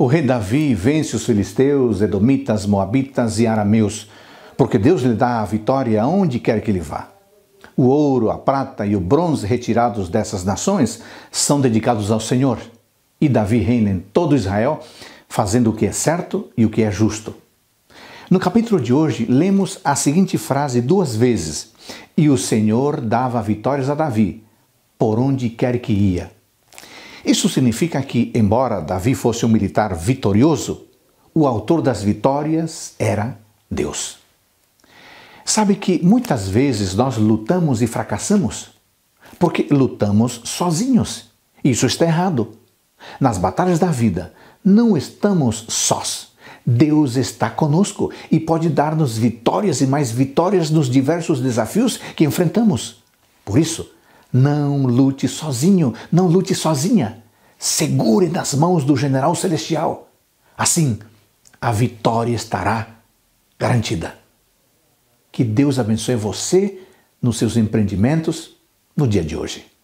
O rei Davi vence os filisteus, edomitas, moabitas e arameus, porque Deus lhe dá a vitória aonde quer que ele vá. O ouro, a prata e o bronze retirados dessas nações são dedicados ao Senhor. E Davi reina em todo Israel, fazendo o que é certo e o que é justo. No capítulo de hoje, lemos a seguinte frase duas vezes: E o Senhor dava vitórias a Davi, por onde quer que ia. Isso significa que, embora Davi fosse um militar vitorioso, o autor das vitórias era Deus. Sabe que muitas vezes nós lutamos e fracassamos porque lutamos sozinhos. Isso está errado. Nas batalhas da vida, não estamos sós. Deus está conosco e pode dar-nos vitórias e mais vitórias nos diversos desafios que enfrentamos. Por isso, não lute sozinho, não lute sozinha. Segure nas mãos do general celestial. Assim, a vitória estará garantida. Que Deus abençoe você nos seus empreendimentos no dia de hoje.